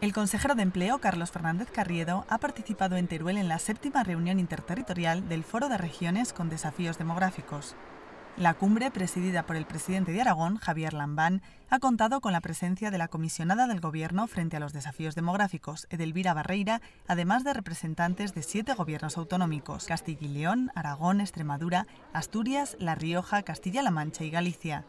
El consejero de Empleo, Carlos Fernández Carriedo, ha participado en Teruel en la séptima reunión interterritorial del Foro de Regiones con Desafíos Demográficos. La cumbre, presidida por el presidente de Aragón, Javier Lambán, ha contado con la presencia de la comisionada del Gobierno frente a los desafíos demográficos, Edelvira Barreira, además de representantes de siete gobiernos autonómicos, Castilla y León, Aragón, Extremadura, Asturias, La Rioja, Castilla-La Mancha y Galicia.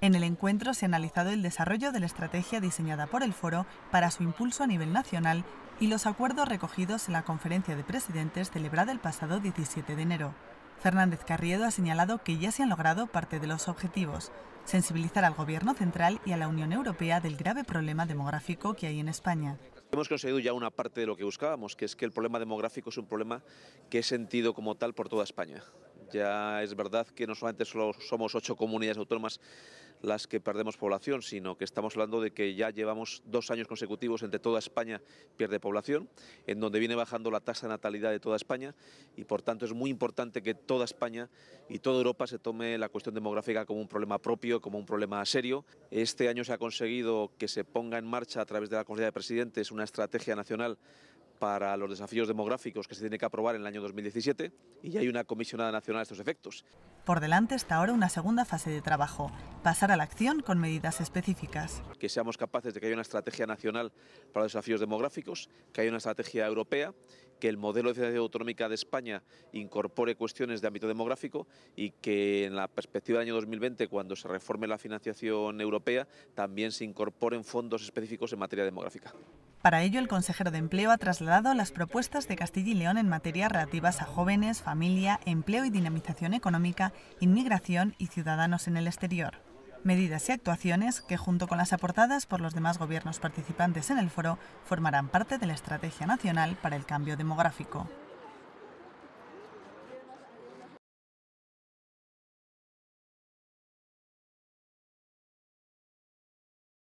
En el encuentro se ha analizado el desarrollo de la estrategia diseñada por el foro para su impulso a nivel nacional y los acuerdos recogidos en la conferencia de presidentes celebrada el pasado 17 de enero. Fernández Carriedo ha señalado que ya se han logrado parte de los objetivos, sensibilizar al Gobierno central y a la Unión Europea del grave problema demográfico que hay en España. Hemos conseguido ya una parte de lo que buscábamos, que es que el problema demográfico es un problema que es sentido como tal por toda España. Ya es verdad que no solamente somos ocho comunidades autónomas las que perdemos población, sino que estamos hablando de que ya llevamos dos años consecutivos entre toda España pierde población, en donde viene bajando la tasa de natalidad de toda España y por tanto es muy importante que toda España y toda Europa se tome la cuestión demográfica como un problema propio, como un problema serio. Este año se ha conseguido que se ponga en marcha a través de la Consejería de Presidentes una estrategia nacional para los desafíos demográficos que se tiene que aprobar en el año 2017 y ya hay una comisionada nacional a estos efectos. Por delante está ahora una segunda fase de trabajo, pasar a la acción con medidas específicas. Que seamos capaces de que haya una estrategia nacional para los desafíos demográficos, que haya una estrategia europea, que el modelo de financiación autonómica de España incorpore cuestiones de ámbito demográfico y que en la perspectiva del año 2020, cuando se reforme la financiación europea, también se incorporen fondos específicos en materia demográfica. Para ello, el consejero de Empleo ha trasladado las propuestas de Castilla y León en materia relativas a jóvenes, familia, empleo y dinamización económica, inmigración y ciudadanos en el exterior medidas y actuaciones que, junto con las aportadas por los demás gobiernos participantes en el foro, formarán parte de la Estrategia Nacional para el Cambio Demográfico.